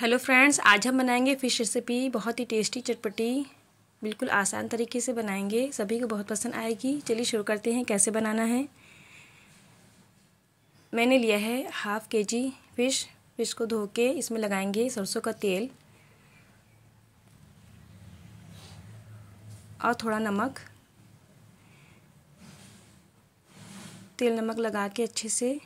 hello friends आज हम बनाएंगे फ़िश रेसिपी बहुत ही टेस्टी चटपटी बिल्कुल आसान तरीके से बनाएंगे सभी को बहुत पसंद आएगी चलिए शुरू करते हैं कैसे बनाना है मैंने लिया है हाफ़ के जी फिश फिश को धो के इसमें लगाएंगे सरसों का तेल और थोड़ा नमक तेल नमक लगा के अच्छे से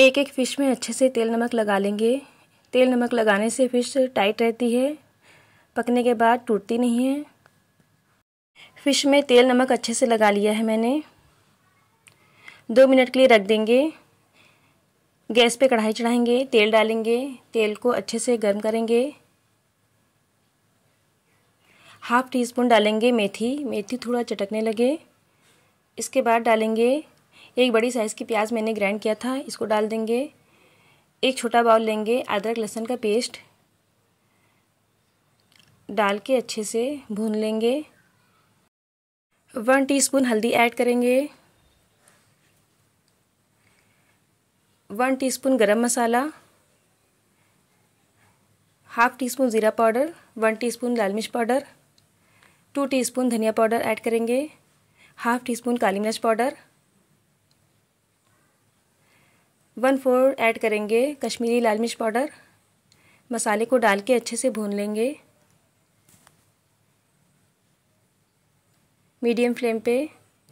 एक एक फ़िश में अच्छे से तेल नमक लगा लेंगे तेल नमक लगाने से फ़िश टाइट रहती है पकने के बाद टूटती नहीं है फ़िश में तेल नमक अच्छे से लगा लिया है मैंने दो मिनट के लिए रख देंगे गैस पे कढ़ाई चढ़ाएंगे तेल डालेंगे तेल को अच्छे से गर्म करेंगे हाफ़ टी स्पून डालेंगे मेथी मेथी थोड़ा चटकने लगे इसके बाद डालेंगे एक बड़ी साइज़ की प्याज मैंने ग्राइंड किया था इसको डाल देंगे एक छोटा बाउल लेंगे अदरक लहसुन का पेस्ट डाल के अच्छे से भून लेंगे वन टीस्पून हल्दी ऐड करेंगे one teaspoon garam masala half teaspoon ज़ीरा पाउडर वन टीस्पून लाल मिर्च पाउडर टू टीस्पून धनिया पाउडर ऐड करेंगे हाफ टी स्पून काली मिर्च पाउडर वन फोर ऐड करेंगे कश्मीरी लाल मिर्च पाउडर मसाले को डाल के अच्छे से भून लेंगे मीडियम फ्लेम पे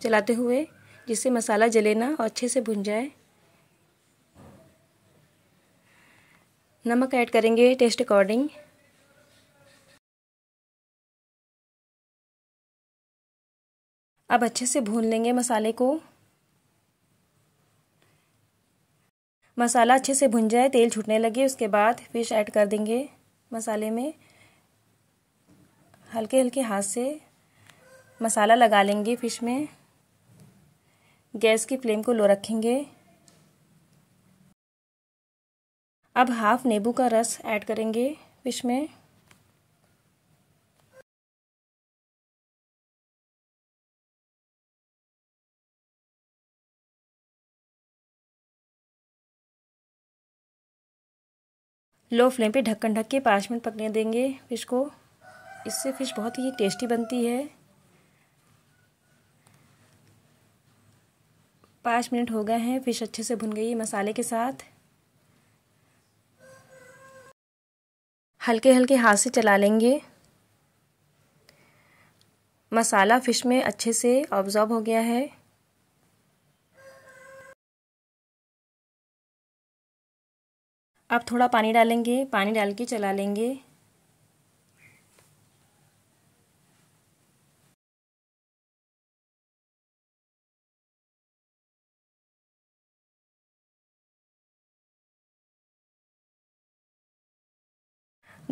चलाते हुए जिससे मसाला जले ना और अच्छे से भुन जाए नमक ऐड करेंगे टेस्ट अकॉर्डिंग अब अच्छे से भून लेंगे मसाले को मसाला अच्छे से भुन जाए तेल छूटने लगे उसके बाद फिश ऐड कर देंगे मसाले में हल्के हल्के हाथ से मसाला लगा लेंगे फिश में गैस की फ्लेम को लो रखेंगे अब हाफ नींबू का रस ऐड करेंगे फिश में लो फ्लेम पे ढक्कन ढक के पाँच मिनट पकने देंगे फिश को इससे फिश बहुत ही टेस्टी बनती है पाँच मिनट हो गए हैं फिश अच्छे से भुन गई है मसाले के साथ हल्के हल्के हाथ से चला लेंगे मसाला फिश में अच्छे से ऑब्ज़ॉर्ब हो गया है अब थोड़ा पानी डालेंगे पानी डाल के चला लेंगे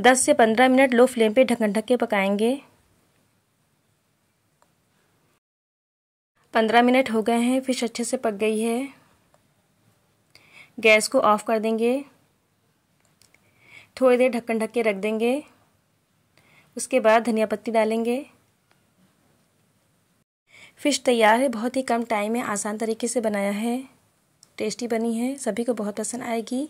दस से पंद्रह मिनट लो फ्लेम पे ढक्कन ढक के पकाएंगे पंद्रह मिनट हो गए हैं फिश अच्छे से पक गई है गैस को ऑफ कर देंगे थोड़ी देर ढक्कन ढक के रख देंगे उसके बाद धनिया पत्ती डालेंगे फ़िश तैयार है बहुत ही कम टाइम में आसान तरीके से बनाया है टेस्टी बनी है सभी को बहुत पसंद आएगी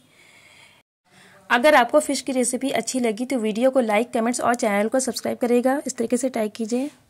अगर आपको फ़िश की रेसिपी अच्छी लगी तो वीडियो को लाइक कमेंट्स और चैनल को सब्सक्राइब करेगा इस तरीके से ट्राई कीजिए